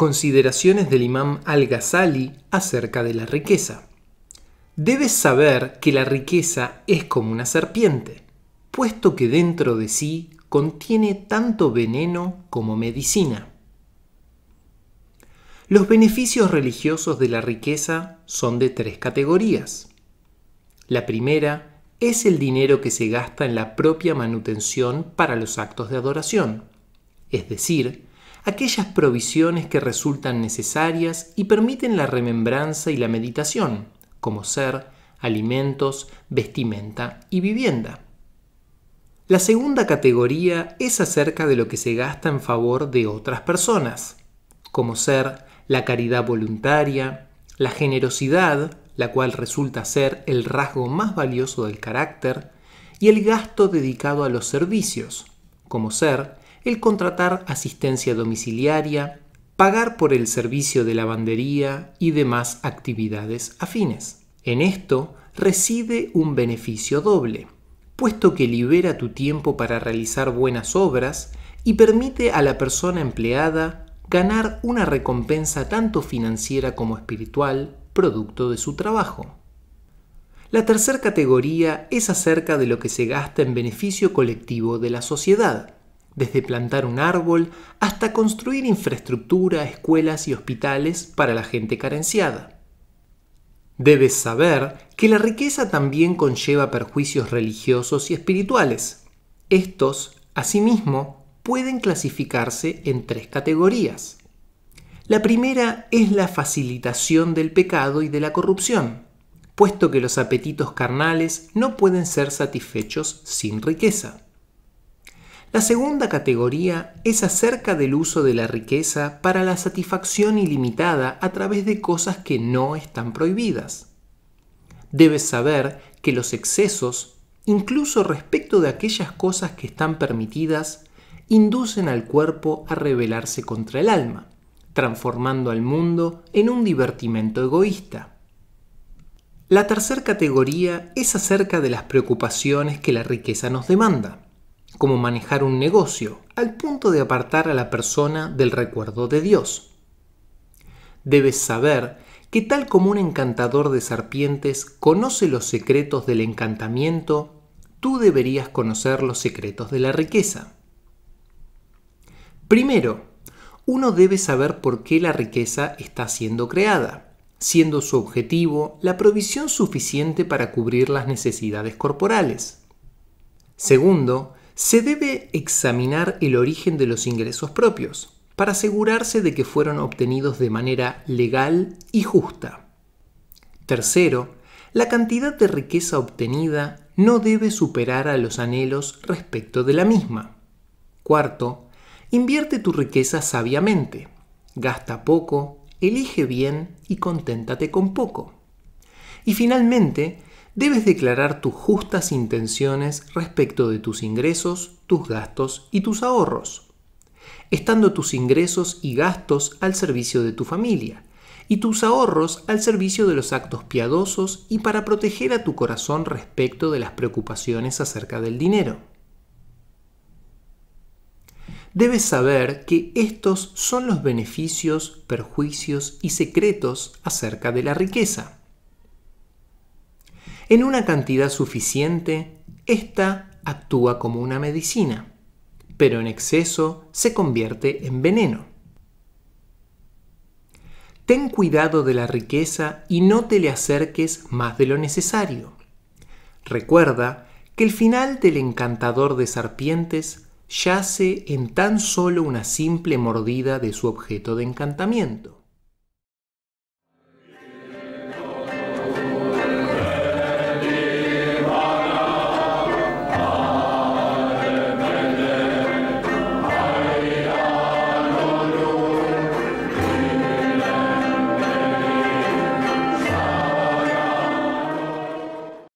Consideraciones del imam al-Ghazali acerca de la riqueza. Debes saber que la riqueza es como una serpiente, puesto que dentro de sí contiene tanto veneno como medicina. Los beneficios religiosos de la riqueza son de tres categorías. La primera es el dinero que se gasta en la propia manutención para los actos de adoración, es decir, aquellas provisiones que resultan necesarias y permiten la remembranza y la meditación, como ser, alimentos, vestimenta y vivienda. La segunda categoría es acerca de lo que se gasta en favor de otras personas, como ser la caridad voluntaria, la generosidad, la cual resulta ser el rasgo más valioso del carácter, y el gasto dedicado a los servicios, como ser el contratar asistencia domiciliaria, pagar por el servicio de lavandería y demás actividades afines. En esto reside un beneficio doble, puesto que libera tu tiempo para realizar buenas obras y permite a la persona empleada ganar una recompensa tanto financiera como espiritual, producto de su trabajo. La tercera categoría es acerca de lo que se gasta en beneficio colectivo de la sociedad desde plantar un árbol hasta construir infraestructura, escuelas y hospitales para la gente carenciada. Debes saber que la riqueza también conlleva perjuicios religiosos y espirituales. Estos, asimismo, pueden clasificarse en tres categorías. La primera es la facilitación del pecado y de la corrupción, puesto que los apetitos carnales no pueden ser satisfechos sin riqueza. La segunda categoría es acerca del uso de la riqueza para la satisfacción ilimitada a través de cosas que no están prohibidas. Debes saber que los excesos, incluso respecto de aquellas cosas que están permitidas, inducen al cuerpo a rebelarse contra el alma, transformando al mundo en un divertimento egoísta. La tercera categoría es acerca de las preocupaciones que la riqueza nos demanda como manejar un negocio, al punto de apartar a la persona del recuerdo de Dios. Debes saber que tal como un encantador de serpientes conoce los secretos del encantamiento, tú deberías conocer los secretos de la riqueza. Primero, uno debe saber por qué la riqueza está siendo creada, siendo su objetivo la provisión suficiente para cubrir las necesidades corporales. Segundo, se debe examinar el origen de los ingresos propios para asegurarse de que fueron obtenidos de manera legal y justa. Tercero, la cantidad de riqueza obtenida no debe superar a los anhelos respecto de la misma. Cuarto, invierte tu riqueza sabiamente. Gasta poco, elige bien y conténtate con poco. Y finalmente, debes declarar tus justas intenciones respecto de tus ingresos, tus gastos y tus ahorros, estando tus ingresos y gastos al servicio de tu familia, y tus ahorros al servicio de los actos piadosos y para proteger a tu corazón respecto de las preocupaciones acerca del dinero. Debes saber que estos son los beneficios, perjuicios y secretos acerca de la riqueza. En una cantidad suficiente, ésta actúa como una medicina, pero en exceso se convierte en veneno. Ten cuidado de la riqueza y no te le acerques más de lo necesario. Recuerda que el final del encantador de serpientes yace en tan solo una simple mordida de su objeto de encantamiento.